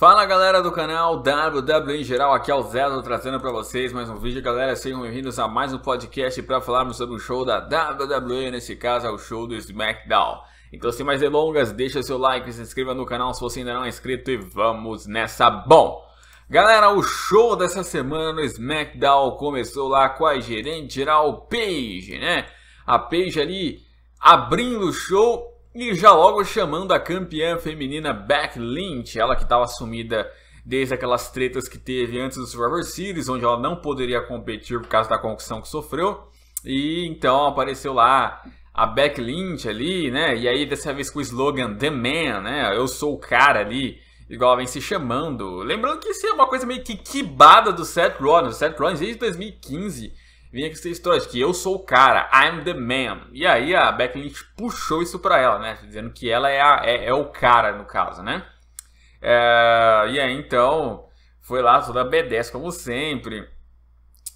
Fala galera do canal WWE em geral, aqui é o Zezo trazendo para vocês mais um vídeo. Galera, sejam bem-vindos a mais um podcast para falarmos sobre o show da WWE, nesse caso é o show do SmackDown. Então sem mais delongas, deixa seu like, se inscreva no canal se você ainda não é inscrito e vamos nessa! Bom, galera, o show dessa semana no SmackDown começou lá com a gerente geral Paige, né? A Paige ali abrindo o show e já logo chamando a campeã feminina Beck Lynch, ela que estava sumida desde aquelas tretas que teve antes do Survivor Series, onde ela não poderia competir por causa da concussão que sofreu. E então apareceu lá a Beck Lynch ali, né? E aí dessa vez com o slogan The Man, né? Eu sou o cara ali, igual ela vem se chamando. Lembrando que isso é uma coisa meio que quibada do Seth Rollins. O Seth Rollins desde 2015 vinha aqui essa história de que eu sou o cara, I'm the man. E aí a Becky Lynch puxou isso pra ela, né? Dizendo que ela é, a, é, é o cara, no caso, né? É, e aí então foi lá toda B10, como sempre,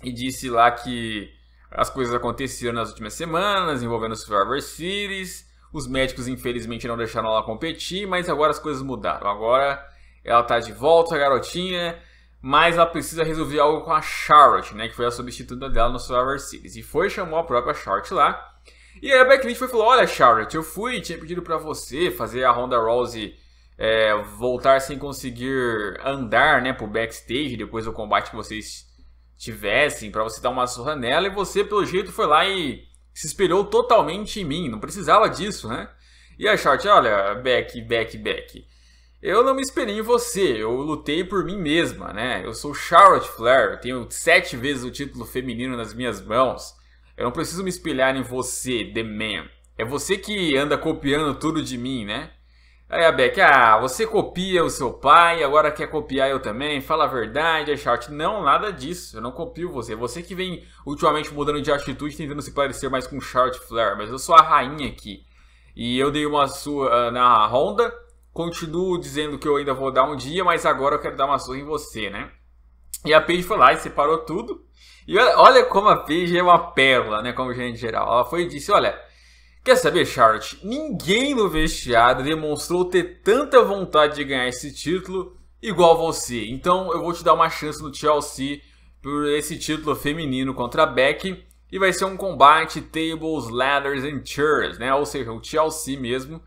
e disse lá que as coisas aconteceram nas últimas semanas envolvendo os Survivor Series. Os médicos, infelizmente, não deixaram ela competir, mas agora as coisas mudaram. Agora ela tá de volta, a garotinha mas ela precisa resolver algo com a Charlotte, né? Que foi a substituta dela no Survivor Series. E foi chamou a própria Charlotte lá. E aí a Becky Lynch foi falou: Olha, Charlotte, eu fui tinha pedido para você fazer a Ronda Rousey é, voltar sem conseguir andar, né? Pro backstage depois do combate que vocês tivessem, para você dar uma surra nela. E você, pelo jeito, foi lá e se espelhou totalmente em mim. Não precisava disso, né? E a Charlotte: Olha, Becky, Becky, Becky eu não me espelhei em você, eu lutei por mim mesma, né? Eu sou Charlotte Flair, eu tenho sete vezes o título feminino nas minhas mãos. Eu não preciso me espelhar em você, The Man. É você que anda copiando tudo de mim, né? Aí a Beck, ah, você copia o seu pai, agora quer copiar eu também, fala a verdade, é Charlotte. Não, nada disso, eu não copio você. É você que vem ultimamente mudando de atitude, tentando se parecer mais com Charlotte Flair, mas eu sou a rainha aqui. E eu dei uma sua ah, na Honda, Continuo dizendo que eu ainda vou dar um dia, mas agora eu quero dar uma surra em você, né? E a Paige foi lá e separou tudo. E olha como a Paige é uma pérola, né? Como gente geral. Ela foi e disse: Olha, quer saber, Charlotte? Ninguém no vestiário demonstrou ter tanta vontade de ganhar esse título igual você. Então eu vou te dar uma chance no Chelsea por esse título feminino contra a Beck. E vai ser um combate tables, ladders and chairs, né? Ou seja, o Chelsea mesmo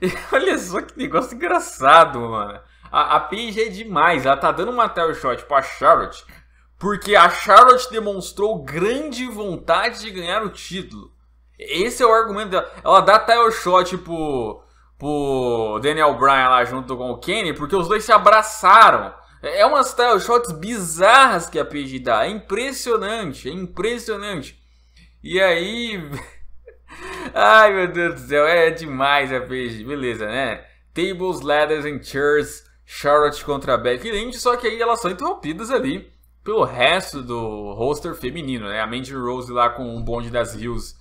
Olha só que negócio engraçado, mano. A, a é demais. Ela tá dando uma tela shot pra Charlotte. Porque a Charlotte demonstrou grande vontade de ganhar o título. Esse é o argumento dela. Ela dá tile shot pro, pro Daniel Bryan lá junto com o Kenny, porque os dois se abraçaram. É, é umas tile shots bizarras que a P.G. dá. É impressionante, é impressionante. E aí. Ai, meu Deus do céu, é demais a page. Beleza, né? Tables, Ladders and Chairs, Charlotte contra Becky Lynch, só que aí elas são interrompidas ali pelo resto do roster feminino, né? A Mandy Rose lá com o bonde das Hills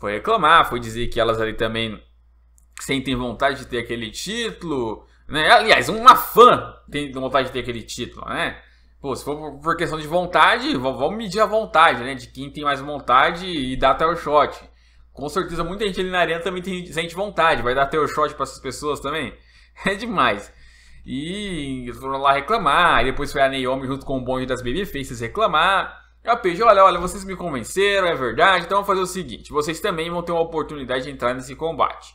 foi reclamar, foi dizer que elas ali também sentem vontade de ter aquele título, né? Aliás, uma fã tem vontade de ter aquele título, né? Pô, se for por questão de vontade, vamos medir a vontade, né? De quem tem mais vontade e dar até o shot. Com certeza, muita gente ali na arena também tem, sente vontade. Vai dar teu shot para essas pessoas também. É demais. E eles foram lá reclamar. aí depois foi a Naomi junto com o bonde das babyfaces reclamar. E é a Paige, olha, olha, vocês me convenceram, é verdade. Então vamos fazer o seguinte: vocês também vão ter uma oportunidade de entrar nesse combate.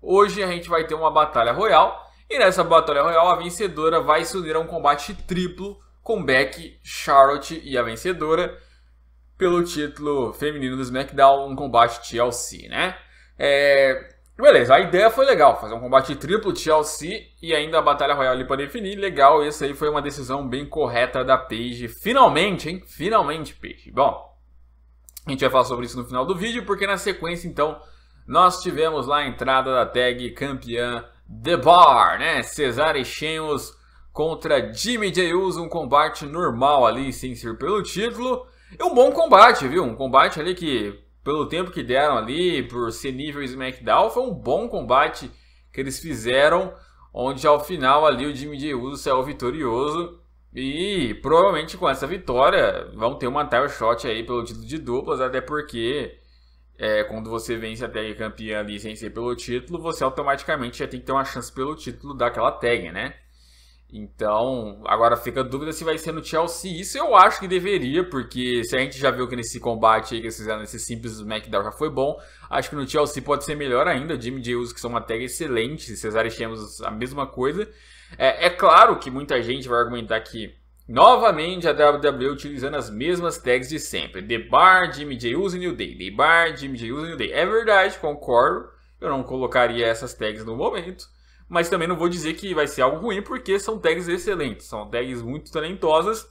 Hoje a gente vai ter uma batalha royal. E nessa batalha royal, a vencedora vai se unir a um combate triplo com Beck, Charlotte e a vencedora pelo título feminino do SmackDown, um combate TLC, né? É, beleza, a ideia foi legal, fazer um combate triplo TLC e ainda a Batalha Royal ali para definir, legal, essa aí foi uma decisão bem correta da Paige, finalmente, hein? Finalmente, Paige. Bom, a gente vai falar sobre isso no final do vídeo, porque na sequência, então, nós tivemos lá a entrada da tag campeã The Bar, né? Cesare Sheamus contra Jimmy J. Uso, um combate normal ali, sem ser pelo título. E é um bom combate, viu? Um combate ali que, pelo tempo que deram ali, por ser nível SmackDown, foi um bom combate que eles fizeram, onde ao final ali o Jimmy J. Uso saiu vitorioso. E provavelmente com essa vitória vão ter uma title shot aí pelo título de duplas, até porque é, quando você vence a tag campeã ali sem ser pelo título, você automaticamente já tem que ter uma chance pelo título daquela tag, né? Então, agora fica a dúvida se vai ser no Chelsea. Isso eu acho que deveria, porque se a gente já viu que nesse combate aí que eles fizeram nesse simples SmackDown já foi bom, acho que no Chelsea pode ser melhor ainda. Jimmy Jules que são uma tag excelente, Cesare temos a mesma coisa. É, é claro que muita gente vai argumentar que Novamente a WWE utilizando as mesmas tags de sempre. The Bar, Jimmy Jules e New Day. The Bar, Jimmy Jules e New Day. É verdade, concordo. Eu não colocaria essas tags no momento mas também não vou dizer que vai ser algo ruim, porque são tags excelentes, são tags muito talentosas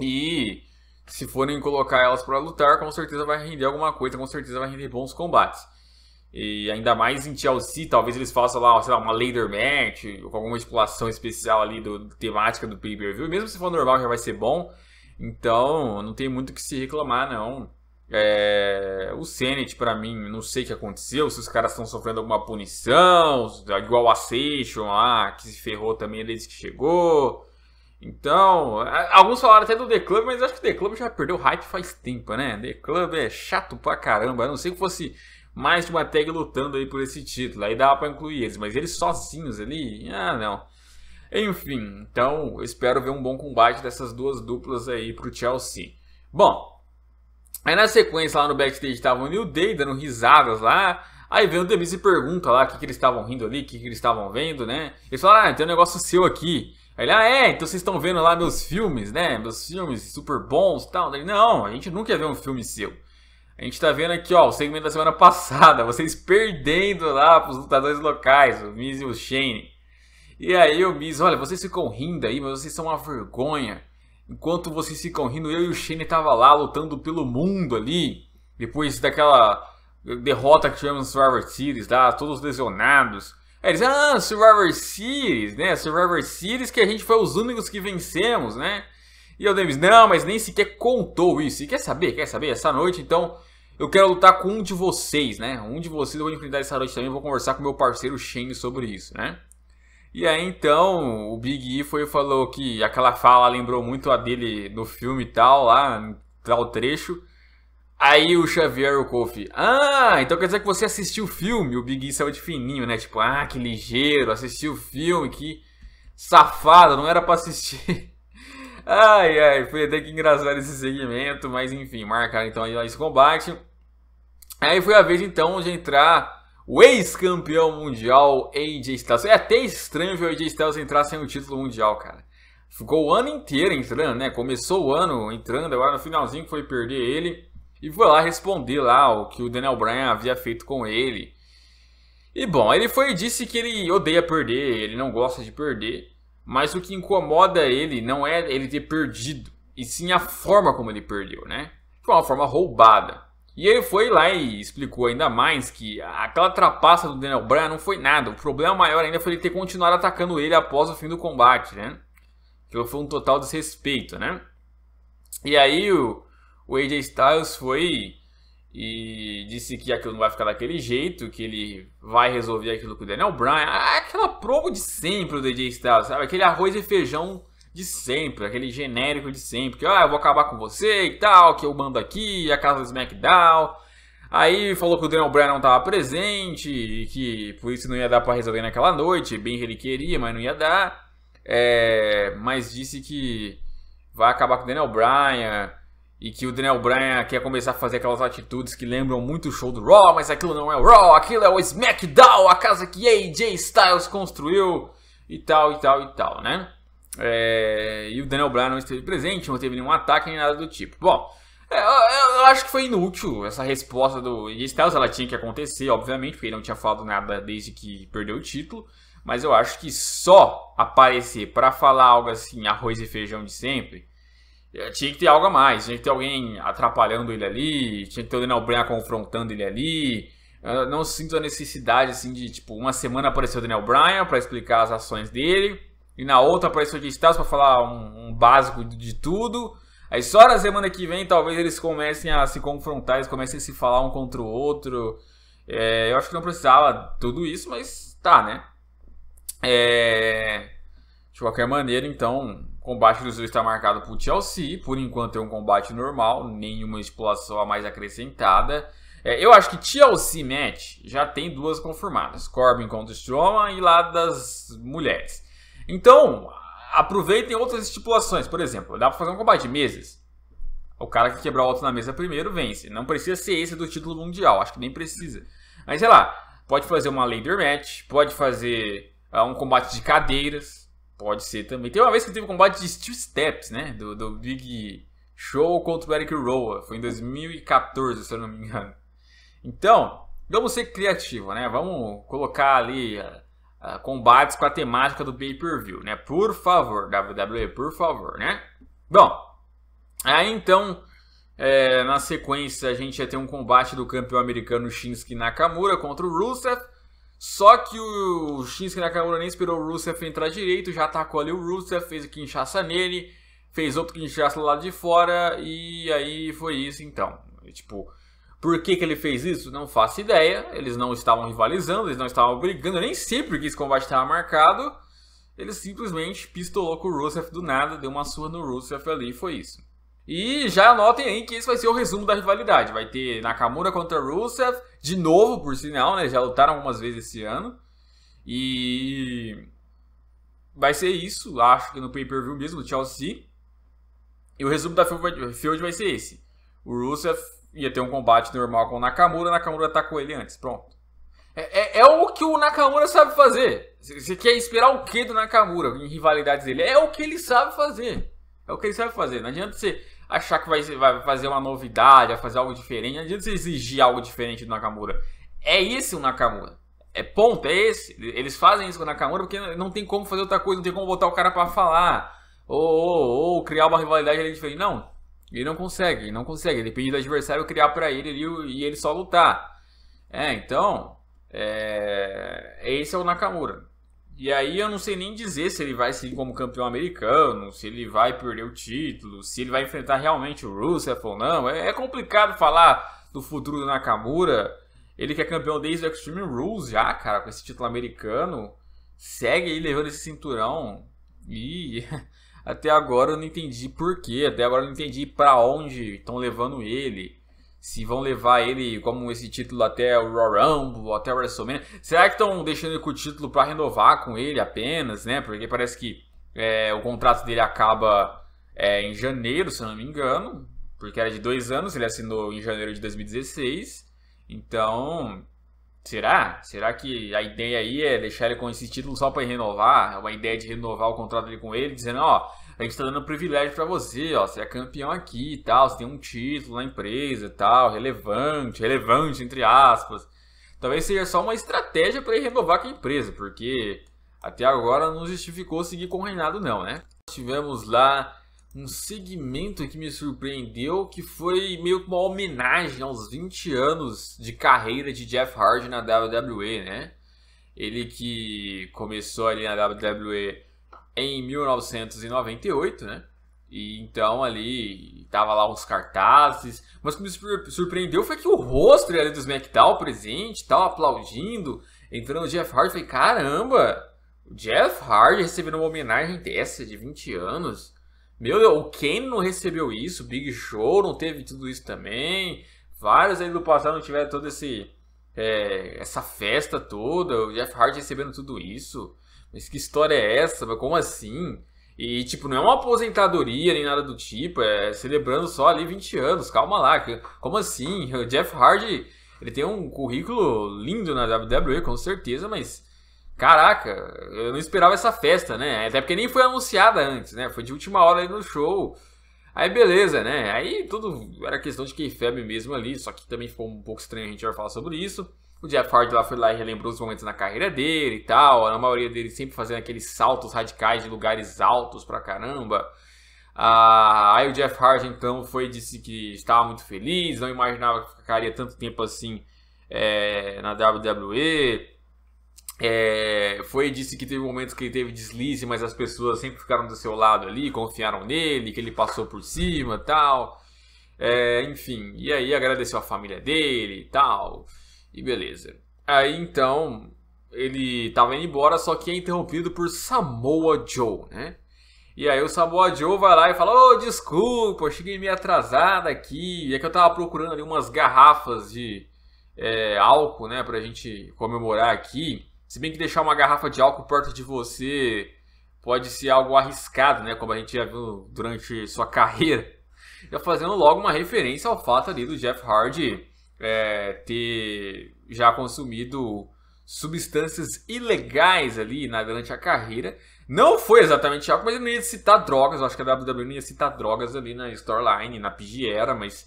e se forem colocar elas para lutar, com certeza vai render alguma coisa, com certeza vai render bons combates. E ainda mais em Chelsea, talvez eles façam lá, sei lá, uma later match, com alguma estipulação especial ali do temática do pay-per-view, mesmo se for normal já vai ser bom. Então, não tem muito o que se reclamar não. É, o Senate, para mim, não sei o que aconteceu, se os caras estão sofrendo alguma punição, igual a Seixon lá, que se ferrou também desde que chegou. Então, alguns falaram até do The Club, mas acho que o The Club já perdeu hype faz tempo, né? The Club é chato pra caramba, a não sei que fosse mais de uma tag lutando aí por esse título, aí dava pra incluir eles, mas eles sozinhos ali, ah não. Enfim, então espero ver um bom combate dessas duas duplas aí pro Chelsea. Bom, Aí na sequência lá no backstage estavam o New Day dando risadas lá. Aí vem o Demise e pergunta lá o que, que eles estavam rindo ali, o que, que eles estavam vendo, né? Eles falaram, ah, tem um negócio seu aqui. Aí ele, ah, é, então vocês estão vendo lá meus filmes, né? Meus filmes super bons e tal. Ele, não, a gente nunca vê um filme seu. A gente tá vendo aqui, ó, o segmento da semana passada, vocês perdendo lá pros lutadores locais, o Miz e o Shane. E aí o Miz, olha, vocês ficam rindo aí, mas vocês são uma vergonha. Enquanto vocês ficam rindo, eu e o Shane tava lá lutando pelo mundo ali. Depois daquela derrota que tivemos no Survivor Series, tá? todos lesionados. Aí eles, ah, Survivor Series, né? Survivor Series que a gente foi os únicos que vencemos, né? E o Davis, não, mas nem sequer contou isso. E quer saber? Quer saber? Essa noite, então, eu quero lutar com um de vocês, né? Um de vocês eu vou enfrentar essa noite também. Vou conversar com meu parceiro Shane sobre isso, né? E aí então o Big E foi falou que aquela fala lembrou muito a dele no filme e tal, lá, tal trecho. Aí o Xavier Kofi ah, então quer dizer que você assistiu o filme, o Big E saiu de fininho, né? Tipo, ah, que ligeiro, assistiu o filme, que safado, não era pra assistir. ai, ai, foi até que engraçado esse segmento, mas enfim, marcaram então aí esse combate. Aí foi a vez então de entrar o ex-campeão mundial AJ Styles. É até estranho ver o AJ Styles entrar sem o título mundial, cara. Ficou o ano inteiro entrando, né? Começou o ano entrando, agora no finalzinho foi perder ele. E foi lá responder lá o que o Daniel Bryan havia feito com ele. E bom, ele foi e disse que ele odeia perder, ele não gosta de perder. Mas o que incomoda ele não é ele ter perdido, e sim a forma como ele perdeu, né? Foi uma forma roubada. E ele foi lá e explicou ainda mais que aquela trapaça do Daniel Bryan não foi nada. O problema maior ainda foi ele ter continuado atacando ele após o fim do combate, né? que foi um total desrespeito, né? E aí o, o AJ Styles foi e disse que aquilo não vai ficar daquele jeito, que ele vai resolver aquilo com o Daniel Bryan. Aquela promo de sempre do AJ Styles, sabe? Aquele arroz e feijão de sempre, aquele genérico de sempre, que ah, eu vou acabar com você e tal, que eu mando aqui, a casa do SmackDown. Aí falou que o Daniel Bryan não estava presente e que por isso não ia dar para resolver naquela noite, bem que ele queria, mas não ia dar. É, mas disse que vai acabar com o Daniel Bryan e que o Daniel Bryan quer começar a fazer aquelas atitudes que lembram muito o show do Raw, mas aquilo não é o Raw, aquilo é o SmackDown, a casa que AJ Styles construiu e tal e tal e tal, né? É, e o Daniel Bryan não esteve presente, não teve nenhum ataque nem nada do tipo. Bom, é, eu, eu, eu acho que foi inútil essa resposta do e Styles. Ela tinha que acontecer, obviamente, porque ele não tinha falado nada desde que perdeu o título. Mas eu acho que só aparecer para falar algo assim, arroz e feijão de sempre, eh, tinha que ter algo a mais. Tinha que ter alguém atrapalhando ele ali, tinha que ter o Daniel Bryan confrontando ele ali. Eu não sinto a necessidade, assim, de, tipo, uma semana aparecer o Daniel Bryan para explicar as ações dele e na outra apareceu de Styles para falar um, um, básico de tudo. Aí só na semana que vem talvez eles comecem a se confrontar, eles comecem a se falar um contra o outro. É, eu acho que não precisava tudo isso, mas tá, né? É, de qualquer maneira, então, o combate dos dois está marcado para o Chelsea. Por enquanto é um combate normal, nenhuma estipulação a mais acrescentada. É, eu acho que Chelsea match já tem duas confirmadas: Corbin contra Strowman e lá das mulheres. Então, aproveitem outras estipulações. Por exemplo, dá para fazer um combate de mesas. O cara que quebrar o outro na mesa primeiro vence. Não precisa ser esse do título mundial, acho que nem precisa. Mas sei lá, pode fazer uma ladder match, pode fazer uh, um combate de cadeiras, pode ser também. Tem uma vez que teve um combate de Steel Steps, né? Do, do Big Show contra o Eric Roa. Foi em 2014, se eu não me engano. Então, vamos ser criativo, né? Vamos colocar ali. Uh, ah, combates com a temática do pay-per-view, né? Por favor, WWE, por favor, né? Bom, aí então, é, na sequência, a gente ia ter um combate do campeão americano Shinsuke Nakamura contra o Rusev. Só que o Shinsuke Nakamura nem esperou o Rusev entrar direito, já atacou ali o Rusev, fez o quinchaça nele, fez outro quinchaça do lado de fora, e aí foi isso então. Tipo, por que, que ele fez isso? Não faço ideia. Eles não estavam rivalizando, eles não estavam brigando. Eu nem sei porque esse combate estava marcado. Ele simplesmente pistolou com o Rusev do nada, deu uma surra no Rusev ali e foi isso. E já anotem aí que esse vai ser o resumo da rivalidade. Vai ter Nakamura contra Rusev, de novo, por sinal, né? Já lutaram algumas vezes esse ano. E vai ser isso, acho que no pay-per-view mesmo, do Chelsea. E o resumo da Field vai ser esse. O Rusev ia ter um combate normal com o Nakamura, Nakamura atacou tá ele antes, pronto. É, é, é, o que o Nakamura sabe fazer. Você quer esperar o que do Nakamura em rivalidades dele? É o que ele sabe fazer. É o que ele sabe fazer. Não adianta você achar que vai, vai fazer uma novidade, vai fazer algo diferente. Não adianta você exigir algo diferente do Nakamura. É esse o Nakamura. É ponto, é esse. Eles fazem isso com o Nakamura porque não tem como fazer outra coisa, não tem como botar o cara para falar. Ou, ou, ou criar uma rivalidade diferente. Não, ele não consegue, ele não consegue. Depende do adversário criar para ele, ali e ele só lutar. É, então, é, é, esse é o Nakamura. E aí eu não sei nem dizer se ele vai seguir como campeão americano, se ele vai perder o título, se ele vai enfrentar realmente o Rusev ou não. É, é complicado falar do futuro do Nakamura. Ele que é campeão desde o Extreme Rules já, cara, com esse título americano. Segue aí levando esse cinturão. E Até agora eu não entendi porquê, até agora eu não entendi para onde estão levando ele. Se vão levar ele como esse título até o Royal Rumble, até o WrestleMania. Será que estão deixando ele com o título para renovar com ele apenas, né? Porque parece que é, o contrato dele acaba é, em janeiro, se eu não me engano. Porque era de dois anos, ele assinou em janeiro de 2016. Então, Será? Será que a ideia aí é deixar ele com esse título só para renovar? É uma ideia de renovar o contrato dele com ele, dizendo, ó, a gente está dando privilégio para você, ó, você é campeão aqui e tal, você tem um título na empresa e tal, relevante, relevante entre aspas. Talvez seja só uma estratégia para renovar com a empresa, porque até agora não justificou seguir com o Reinado não, né? Tivemos lá um segmento que me surpreendeu, que foi meio que uma homenagem aos 20 anos de carreira de Jeff Hardy na WWE, né? Ele que começou ali na WWE em 1998, né? E então ali tava lá uns cartazes, mas o que me surpreendeu foi que o rosto ali do SmackDown presente, tal, aplaudindo, entrando o Jeff Hardy, falei, caramba, o Jeff Hardy recebendo uma homenagem dessa de 20 anos, meu Deus, o Ken não recebeu isso, Big Show não teve tudo isso também. Vários aí do passado não tiveram toda é, essa festa toda, o Jeff Hardy recebendo tudo isso. Mas que história é essa? Mas como assim? E, tipo, não é uma aposentadoria nem nada do tipo, é celebrando só ali 20 anos, calma lá. Como assim? O Jeff Hardy, ele tem um currículo lindo na WWE, com certeza, mas Caraca, eu não esperava essa festa, né? Até porque nem foi anunciada antes, né? Foi de última hora aí no show. Aí beleza, né? Aí tudo era questão de K-Fab mesmo ali, só que também ficou um pouco estranho, a gente vai falar sobre isso. O Jeff Hardy lá foi lá e relembrou os momentos na carreira dele e tal, a maioria dele sempre fazendo aqueles saltos radicais de lugares altos pra caramba. Ah, aí o Jeff Hardy então foi disse que estava muito feliz, não imaginava que ficaria tanto tempo assim é, na WWE. É, foi disse que teve momentos que ele teve deslize, mas as pessoas sempre ficaram do seu lado ali, confiaram nele, que ele passou por cima tal. É, enfim, e aí agradeceu a família dele e tal. E beleza. Aí então ele tava indo embora, só que é interrompido por Samoa Joe, né? E aí o Samoa Joe vai lá e fala: Ô, oh, desculpa, eu cheguei meio atrasado aqui. É que eu tava procurando ali umas garrafas de é, álcool, né, pra gente comemorar aqui. Se bem que deixar uma garrafa de álcool perto de você pode ser algo arriscado, né? Como a gente já viu durante sua carreira. Já fazendo logo uma referência ao fato ali do Jeff Hardy é, ter já consumido substâncias ilegais ali na, durante a carreira. Não foi exatamente álcool, mas ele não ia citar drogas. Eu acho que a WWE não ia citar drogas ali na Storyline, na Pigiera, mas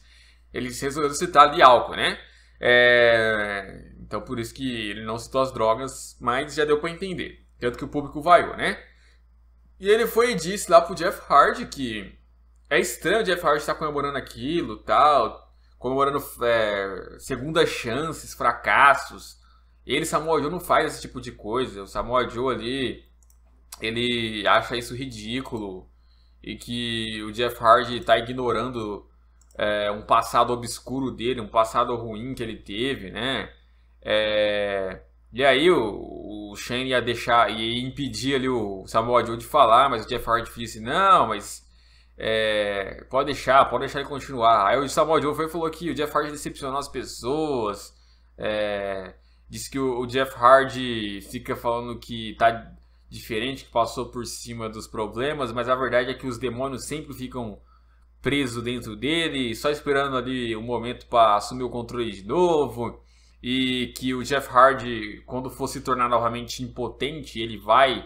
eles resolveram citar ali álcool, né? É, então por isso que ele não citou as drogas, mas já deu para entender. Tanto que o público vaiou, né? E ele foi e disse lá pro Jeff Hardy que é estranho o Jeff Hardy estar comemorando aquilo, tal, comemorando é, segundas chances, fracassos. Ele, Samuel Joe, não faz esse tipo de coisa. O Samuel Joe ali, ele acha isso ridículo. E que o Jeff Hardy tá ignorando é, um passado obscuro dele, um passado ruim que ele teve, né? É, e aí o, o Shane ia deixar, e impedir ali o Samuel Joe de falar, mas o Jeff Hardy disse, não, mas é, pode deixar, pode deixar ele continuar. Aí o Samuel Joe foi e falou que o Jeff Hardy decepcionou as pessoas. É, disse que o, o, Jeff Hardy fica falando que tá diferente, que passou por cima dos problemas, mas a verdade é que os demônios sempre ficam presos dentro dele, só esperando ali um momento para assumir o controle de novo e que o Jeff Hardy, quando for se tornar novamente impotente, ele vai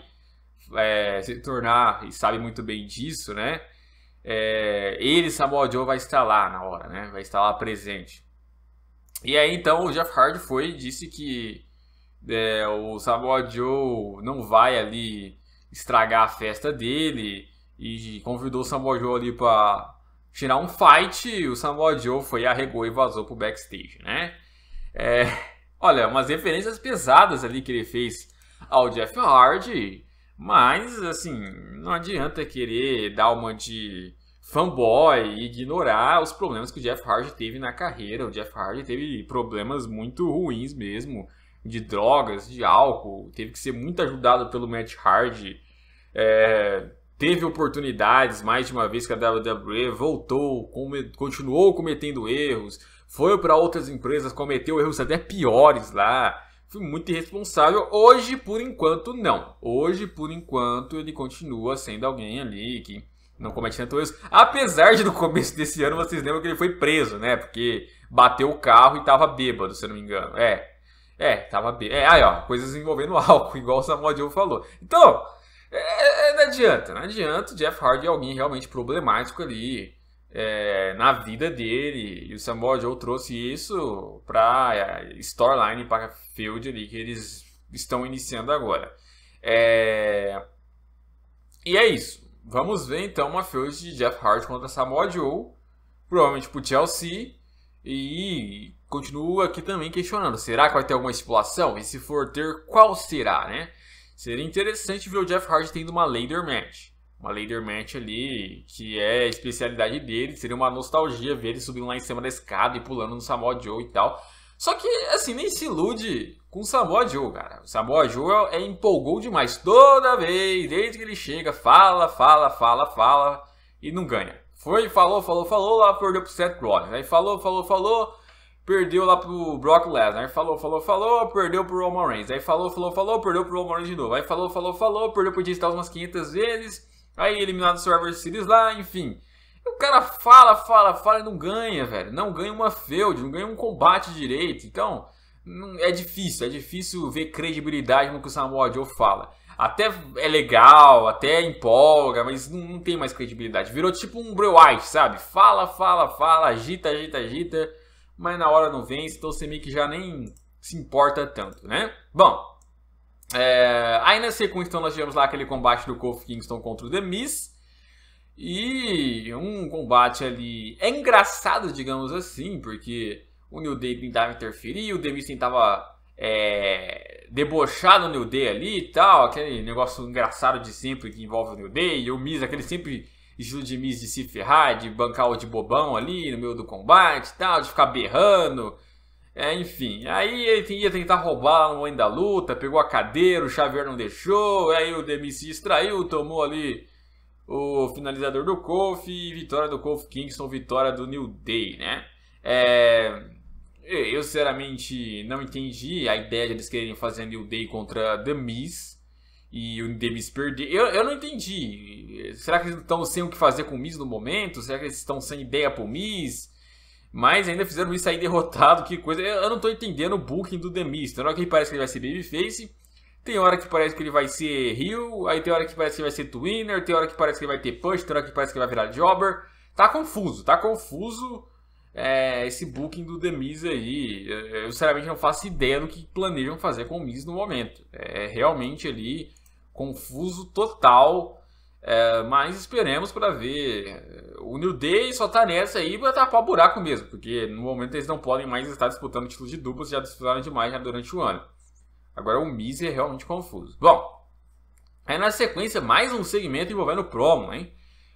é, se tornar, e sabe muito bem disso, né? É, ele, Samoa Joe, vai estar lá na hora, né? Vai estar lá presente. E aí, então, o Jeff Hardy foi e disse que é, o Samoa Joe não vai ali estragar a festa dele e convidou o Samoa Joe ali para tirar um fight. O Samoa Joe foi, arregou e vazou pro backstage, né? É, olha, umas referências pesadas ali que ele fez ao Jeff Hardy, mas assim, não adianta querer dar uma de fanboy e ignorar os problemas que o Jeff Hardy teve na carreira. O Jeff Hardy teve problemas muito ruins mesmo, de drogas, de álcool, teve que ser muito ajudado pelo Matt Hardy. É, teve oportunidades mais de uma vez que a WWE voltou, come, continuou cometendo erros, foi para outras empresas, cometeu erros até piores lá. Foi muito irresponsável. Hoje, por enquanto, não. Hoje, por enquanto, ele continua sendo alguém ali que não comete tanto erro. Apesar de no começo desse ano vocês lembram que ele foi preso, né? Porque bateu o carro e tava bêbado, se eu não me engano. É. É, tava bêbado. É, aí, ó, coisas envolvendo álcool, igual o Samuel Diogo falou. Então, é, é, não adianta, não adianta. Jeff Hardy é alguém realmente problemático ali é, na vida dele. E o Samoa Joe trouxe isso para a é, storyline, para Field ali, que eles estão iniciando agora. É... E é isso. Vamos ver então uma field de Jeff Hardy contra Samoa Joe, provavelmente pro Chelsea. E continuo aqui também questionando: será que vai ter alguma estipulação? E se for ter, qual será, né? Seria interessante ver o Jeff Hardy tendo uma Lader Match uma leader Match ali, que é a especialidade dele, seria uma nostalgia ver ele subindo lá em cima da escada e pulando no Samoa Joe e tal. Só que, assim, nem se ilude com o Samoa Joe, cara. O Samoa Joe é, empolgou demais toda vez, desde que ele chega, fala, fala, fala, fala e não ganha. Foi, falou, falou, falou, lá perdeu pro Seth Rollins. Aí falou, falou, falou, perdeu lá pro Brock Lesnar. Aí falou, falou, falou, perdeu pro Roman Reigns. Aí falou, falou, falou, perdeu pro Roman Reigns de novo. Aí falou, falou, falou, perdeu pro Digital umas 500 vezes. Aí eliminado o Survivor Series lá, enfim. O cara fala, fala, fala e não ganha, velho. Não ganha uma feud, não ganha um combate direito. Então, não, é difícil, é difícil ver credibilidade no que o Samoa Joe fala. Até é legal, até empolga, mas não, não tem mais credibilidade. Virou tipo um Bray White, sabe? Fala, fala, fala, agita, agita, agita, mas na hora não vence, então você meio que já nem se importa tanto, né? Bom, é, aí na sequência então, nós tivemos lá aquele combate do Kofi Kingston contra o The Miz. E um combate ali é engraçado, digamos assim, porque o New Day tentava interferir, o The Miz tentava é, debochar do New Day ali e tal, aquele negócio engraçado de sempre que envolve o New Day, e o Miz, aquele sempre estilo de Miz de se ferrar, de bancar o de bobão ali no meio do combate e tal, de ficar berrando é, enfim, aí ele ia tentar roubar no momento da luta, pegou a cadeira, o Xavier não deixou, aí o Demi se distraiu, tomou ali o finalizador do Kofi, e vitória do Kofi Kingston, vitória do New Day, né? É, eu sinceramente não entendi a ideia de eles quererem fazer New Day contra The Miz e o The Miz perder. Eu, eu não entendi. Será que eles estão sem o que fazer com o Miz no momento? Será que eles estão sem ideia pro Miz? Mas ainda fizeram isso aí derrotado, que coisa. Eu não tô entendendo o booking do The Mist. Tem hora que parece que ele vai ser Babyface, tem hora que parece que ele vai ser Hill, aí tem hora que parece que vai ser Twinner, tem hora que parece que ele vai ter Punch, tem hora que parece que ele vai virar Jobber. Tá confuso, tá confuso é, esse booking do The Miz aí. Eu sinceramente não faço ideia do que planejam fazer com o Miz no momento. É realmente ali confuso total. É, mas esperemos para ver. O New Day só tá nessa aí pra tapar o buraco mesmo, porque no momento eles não podem mais estar disputando títulos de duplas, já disputaram demais já durante o ano. Agora o Miz é realmente confuso. Bom, aí na sequência mais um segmento envolvendo promo, hein?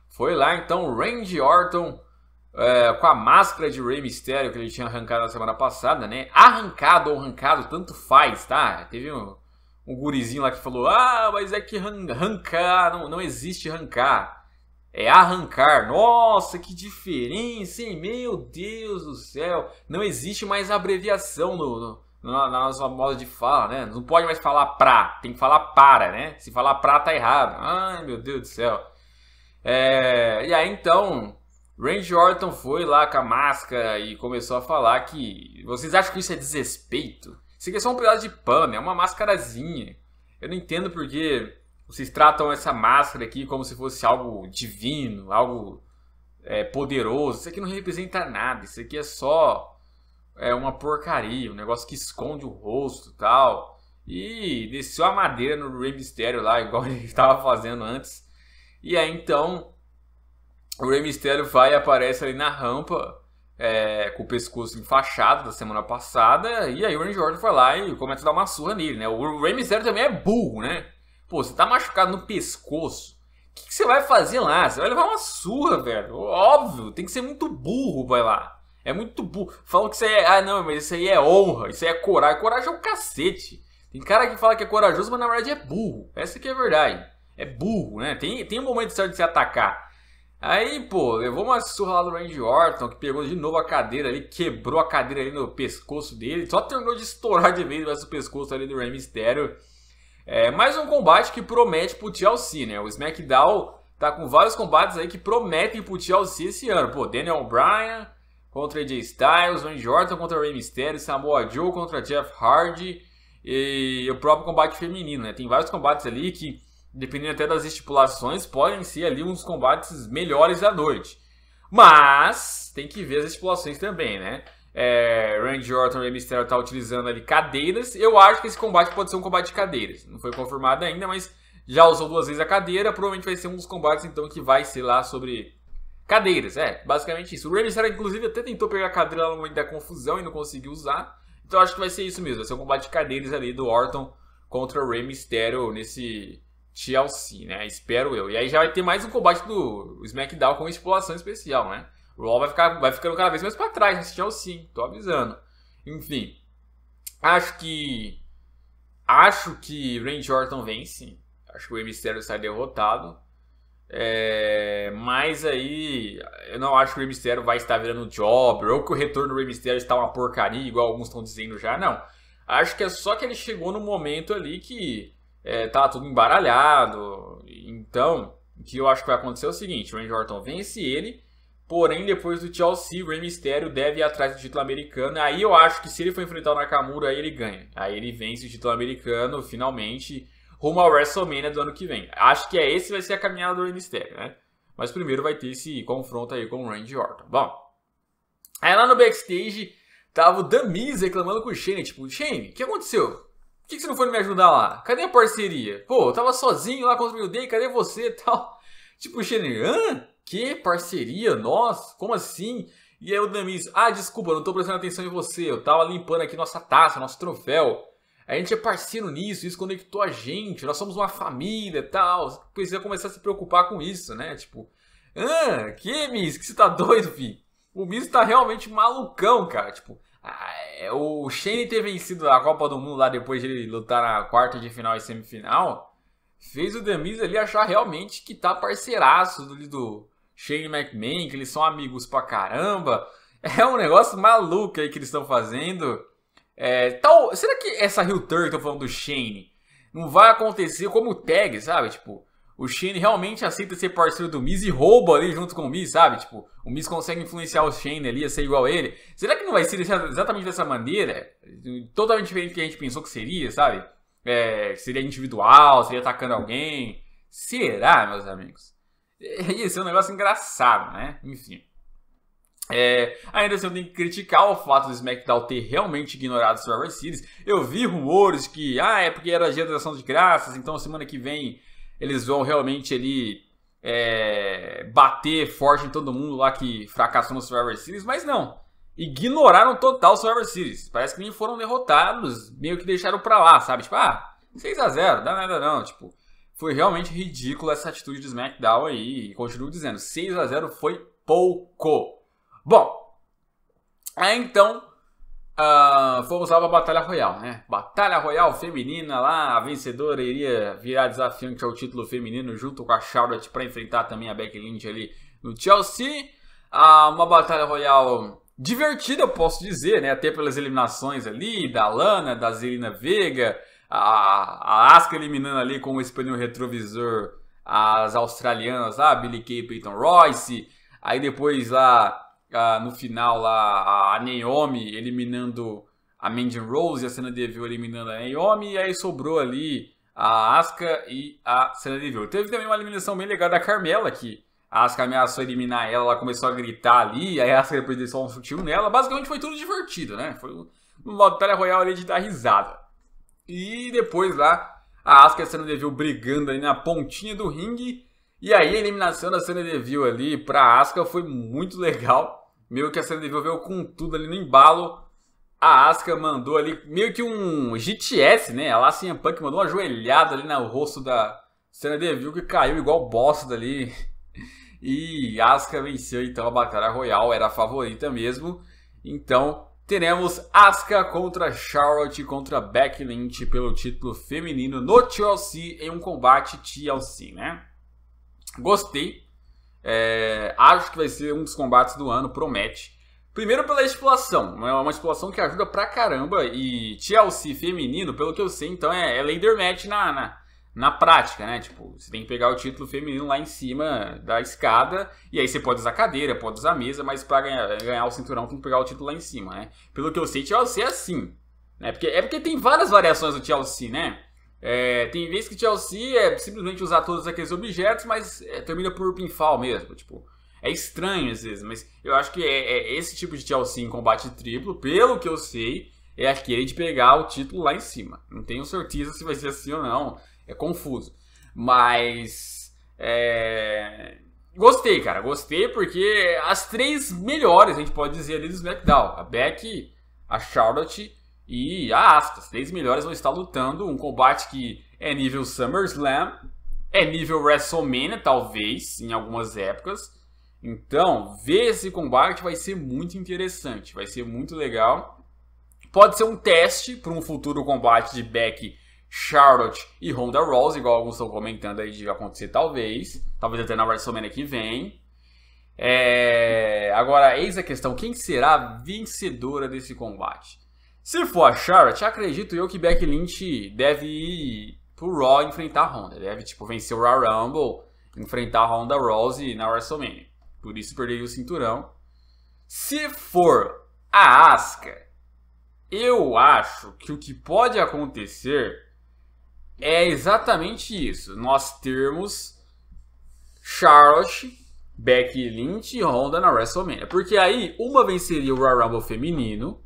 Foi lá então Randy Orton é, com a máscara de Rey Mysterio que ele tinha arrancado na semana passada, né? Arrancado ou arrancado, tanto faz, tá? Teve um um gurizinho lá que falou: Ah, mas é que arrancar, não, não existe arrancar. É arrancar. Nossa, que diferença, hein? Meu Deus do céu. Não existe mais abreviação no, no, na, na nossa moda de fala, né? Não pode mais falar pra, tem que falar para, né? Se falar pra, tá errado. Ai, meu Deus do céu. É, e aí então, Randy Orton foi lá com a máscara e começou a falar que. Vocês acham que isso é desrespeito? Isso aqui é só um pedaço de pano, é uma máscarazinha. Eu não entendo porque vocês tratam essa máscara aqui como se fosse algo divino, algo é, poderoso. Isso aqui não representa nada, isso aqui é só é, uma porcaria, um negócio que esconde o rosto e tal. E desceu a madeira no Rey Mysterio lá, igual ele estava fazendo antes. E aí então o Rey Mysterio vai e aparece ali na rampa é, com o pescoço enfaixado da semana passada, e aí o Randy Orton foi lá e começa a dar uma surra nele, né? O Rey Mysterio também é burro, né? Pô, você tá machucado no pescoço, o que, que, você vai fazer lá? Você vai levar uma surra, velho. Óbvio, tem que ser muito burro, vai lá. É muito burro. Falam que isso aí é. Ah, não, mas isso aí é honra, isso aí é coragem. Coragem é um cacete. Tem cara que fala que é corajoso, mas na verdade é burro. Essa que é a verdade. É burro, né? Tem, tem um momento certo de se atacar. Aí, pô, levou uma surra lá do Randy Orton, que pegou de novo a cadeira ali, quebrou a cadeira ali no pescoço dele, só terminou de estourar de vez o pescoço ali do Rey Mysterio. É, mais um combate que promete pro TLC, né? O SmackDown tá com vários combates aí que prometem pro TLC esse ano. Pô, Daniel Bryan contra AJ Styles, Randy Orton contra Rey Mysterio, Samoa Joe contra Jeff Hardy e o próprio combate feminino, né? Tem vários combates ali que dependendo até das estipulações, podem ser ali uns combates melhores à noite. Mas tem que ver as estipulações também, né? É, Randy Orton e Mysterio tá utilizando ali cadeiras. Eu acho que esse combate pode ser um combate de cadeiras. Não foi confirmado ainda, mas já usou duas vezes a cadeira. Provavelmente vai ser um dos combates então que vai ser lá sobre cadeiras. É, basicamente isso. O Rey Mysterio inclusive até tentou pegar a cadeira no momento da confusão e não conseguiu usar. Então acho que vai ser isso mesmo. Vai ser um combate de cadeiras ali do Orton contra o Rey Mysterio nesse TLC, né? Espero eu. E aí já vai ter mais um combate do SmackDown com estipulação especial, né? O Raw vai, ficar, vai ficando cada vez mais para trás nesse né? TLC, é tô avisando. Enfim, acho que. Acho que Randy Orton vence. Acho que o Mistério sai derrotado. É, mas aí eu não acho que o Rey Mysterio vai estar virando job, ou que o retorno do Rey Mysterio está uma porcaria, igual alguns estão dizendo já, não. Acho que é só que ele chegou no momento ali que é, tá tudo embaralhado. Então, o que eu acho que vai acontecer é o seguinte: o Randy Orton vence ele, porém, depois do Chelsea, o Rey Mysterio deve ir atrás do título americano. Aí eu acho que se ele for enfrentar o Nakamura, aí ele ganha. Aí ele vence o título americano, finalmente, rumo ao WrestleMania do ano que vem. Acho que é esse vai ser a caminhada do Rey Mysterio, né? Mas primeiro vai ter esse confronto aí com o Randy Orton. Bom, aí lá no backstage tava o The reclamando com o Shane, tipo, Shane, o que aconteceu? Por que, que você não foi me ajudar lá? Cadê a parceria? Pô, eu tava sozinho lá contra o meu Day, cadê você e tal? Tipo, o Shane, hã? Que parceria? Nós? Como assim? E aí o Damis, ah, desculpa, não tô prestando atenção em você. Eu tava limpando aqui nossa taça, nosso troféu. A gente é parceiro nisso, isso conectou a gente, nós somos uma família e tal. Você precisa começar a se preocupar com isso, né? Tipo, ah, que, Miss? Que você tá doido, fi? O Miss tá realmente malucão, cara. Tipo, ah, é, o Shane ter vencido a Copa do Mundo lá depois de ele lutar na quarta de final e semifinal, fez o Demis ali achar realmente que tá parceiraço do, do Shane McMahon, que eles são amigos pra caramba. É um negócio maluco aí que eles estão fazendo. É, tal, será que essa que eu tô falando do Shane, não vai acontecer como tag, sabe? Tipo, o Shane realmente aceita ser parceiro do Miz e rouba ali junto com o Miz, sabe? Tipo, o Miz consegue influenciar o Shane ali a ser igual a ele. Será que não vai ser exatamente dessa maneira? Totalmente diferente do que a gente pensou que seria, sabe? É, seria individual, seria atacando alguém. Será, meus amigos? Isso é um negócio engraçado, né? Enfim. É, ainda assim, eu tenho que criticar o fato do SmackDown ter realmente ignorado o Survivor Series. Eu vi rumores que, ah, é porque era a geração de graças, então semana que vem eles vão realmente ele é, bater forte em todo mundo lá que fracassou no Survivor Series, mas não. Ignoraram total o Survivor Series. Parece que nem foram derrotados, meio que deixaram pra lá, sabe? Tipo, ah, 6 a 0 dá nada não, tipo. Foi realmente ridícula essa atitude do SmackDown aí, e continuo dizendo, 6 a 0 foi pouco. Bom, aí então Uh, fomos lá pra Batalha Royal, né? Batalha Royal feminina lá, a vencedora iria virar desafiante ao título feminino junto com a Charlotte para enfrentar também a Becky Lynch ali no Chelsea. Uh, uma Batalha Royal divertida, eu posso dizer, né? Até pelas eliminações ali da Lana, da Zelina Vega, a, a Asuka eliminando ali com o espelho retrovisor as australianas lá, Billy Kay e Peyton Royce. Aí depois lá no final lá a Naomi eliminando a Mandy Rose e a Cena Deville eliminando a Naomi, e aí sobrou ali a Asuka e a Cena Deville. Teve também uma eliminação bem legal da Carmela, que a Asuka ameaçou eliminar ela, ela começou a gritar ali, aí a Asuka depois deu um sutil nela. Basicamente foi tudo divertido, né? Foi uma batalha royal ali de dar risada. E depois lá, a Asuka e a Cena Deville brigando ali na pontinha do ringue, e aí a eliminação da de Deville ali pra Asuka foi muito legal. Meio que a de Deville veio com tudo ali no embalo. A Asuka mandou ali meio que um GTS, né? A Lacinha Punk mandou uma joelhada ali no rosto da de Deville que caiu igual bosta ali. E Asuka venceu então a Batalha Royal, era a favorita mesmo. Então teremos Asuka contra Charlotte contra Becky Lynch pelo título feminino no TLC em um combate TLC, né? Gostei. É, acho que vai ser um dos combates do ano, promete. Primeiro pela estipulação, né? é uma estipulação que ajuda pra caramba e TLC feminino, pelo que eu sei, então é, é Match na, na, na, prática, né? Tipo, você tem que pegar o título feminino lá em cima da escada e aí você pode usar cadeira, pode usar mesa, mas pra ganhar, ganhar o cinturão tem que pegar o título lá em cima, né? Pelo que eu sei, TLC é assim, né? Porque, é porque tem várias variações do TLC, né? É, tem vezes que Chelsea é simplesmente usar todos aqueles objetos, mas é, termina por pinfall mesmo. Tipo, é estranho às vezes, mas eu acho que é, é, esse tipo de Chelsea em combate triplo, pelo que eu sei, é aquele de pegar o título lá em cima. Não tenho certeza se vai ser assim ou não, é confuso. Mas. É... Gostei, cara, gostei porque as três melhores, a gente pode dizer ali do SmackDown: a Beck, a Charlotte e a aspas, três melhores vão estar lutando um combate que é nível SummerSlam, é nível WrestleMania, talvez, em algumas épocas. Então, ver esse combate vai ser muito interessante, vai ser muito legal. Pode ser um teste para um futuro combate de Beck, Charlotte e Ronda Rose, igual alguns estão comentando aí de acontecer, talvez. Talvez até na WrestleMania que vem. É... Agora, eis a questão: quem será a vencedora desse combate? Se for a Charlotte, acredito eu que Becky Lynch deve ir pro Raw enfrentar a Honda. Deve, tipo, vencer o Raw Rumble, enfrentar a Honda Rose na WrestleMania. Por isso perderia o cinturão. Se for a Asuka, eu acho que o que pode acontecer é exatamente isso. Nós termos Charlotte, Becky Lynch e Honda na WrestleMania. Porque aí uma venceria o Royal Rumble feminino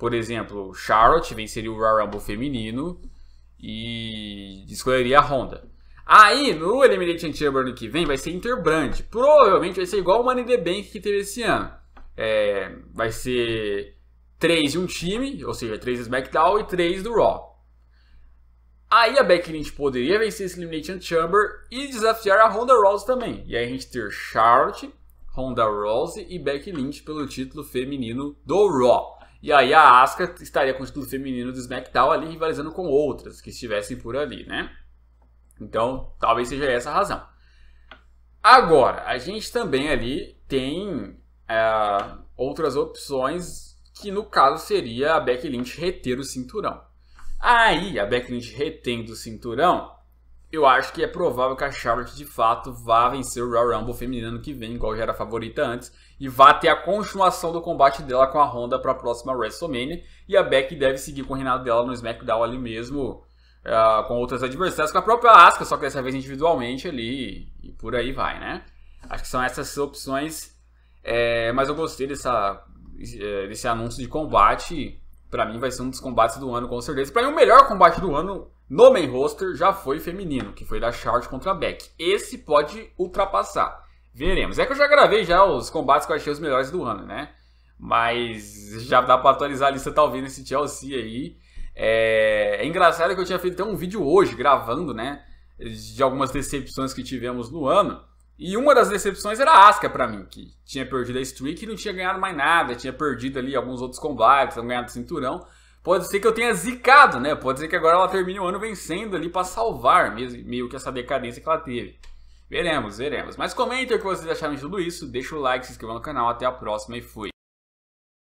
por exemplo, Charlotte venceria o Royal Rumble feminino e escolheria a Honda. Aí, no Elimination Chamber ano que vem, vai ser Interbrand. Provavelmente vai ser igual o Money the Bank que teve esse ano. É, vai ser três de um time, ou seja, três SmackDown e três do Raw. Aí a Becky Lynch poderia vencer esse Elimination Chamber e desafiar a Ronda Rousey também. E aí a gente ter Charlotte, Ronda Rousey e Becky Lynch pelo título feminino do Raw. E aí a Asuka estaria com o título feminino do SmackDown ali rivalizando com outras que estivessem por ali, né? Então, talvez seja essa a razão. Agora, a gente também ali tem é, outras opções que no caso seria a Becky Lynch reter o cinturão. Aí, a Becky Lynch retendo o cinturão, eu acho que é provável que a Charlotte de fato vá vencer o Royal Rumble feminino que vem, igual já era favorita antes, e vá ter a continuação do combate dela com a Honda para a próxima WrestleMania. E a Becky deve seguir com o reinado dela no SmackDown ali mesmo, uh, com outras adversárias, com a própria Asuka, só que dessa vez individualmente ali e por aí vai, né? Acho que são essas opções, é, mas eu gostei dessa, é, desse anúncio de combate. Para mim vai ser um dos combates do ano, com certeza. Para mim o melhor combate do ano no main roster já foi feminino, que foi da Charlotte contra a Beck. Esse pode ultrapassar. Veremos. É que eu já gravei já os combates que eu achei os melhores do ano, né? Mas já dá para atualizar a lista, talvez, tá nesse Chelsea aí. É... é, engraçado que eu tinha feito até um vídeo hoje, gravando, né? De algumas decepções que tivemos no ano. E uma das decepções era a Asca para mim, que tinha perdido a streak e não tinha ganhado mais nada. Tinha perdido ali alguns outros combates, não ganhado cinturão. Pode ser que eu tenha zicado, né? Pode ser que agora ela termine o ano vencendo ali para salvar mesmo, meio que essa decadência que ela teve. Veremos, veremos. Mas comentem o que vocês acharam de tudo isso, deixa o like, se inscreva no canal, até a próxima e fui!